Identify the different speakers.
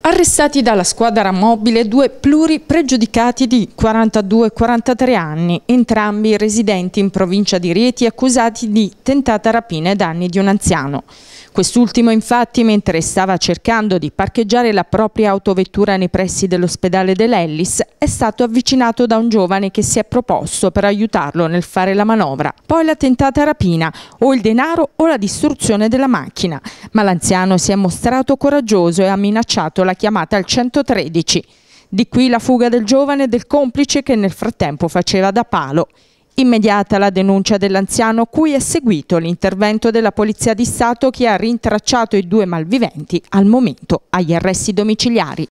Speaker 1: Arrestati dalla squadra mobile due pluripregiudicati di 42-43 anni, entrambi residenti in provincia di Rieti accusati di tentata rapina ai danni di un anziano. Quest'ultimo infatti mentre stava cercando di parcheggiare la propria autovettura nei pressi dell'ospedale dell'Ellis è stato avvicinato da un giovane che si è proposto per aiutarlo nel fare la manovra. Poi la tentata rapina, o il denaro o la distruzione della macchina, ma l'anziano si è mostrato coraggioso e ha minacciato la chiamata al 113. Di qui la fuga del giovane e del complice che nel frattempo faceva da palo. Immediata la denuncia dell'anziano cui è seguito l'intervento della Polizia di Stato che ha rintracciato i due malviventi al momento agli arresti domiciliari.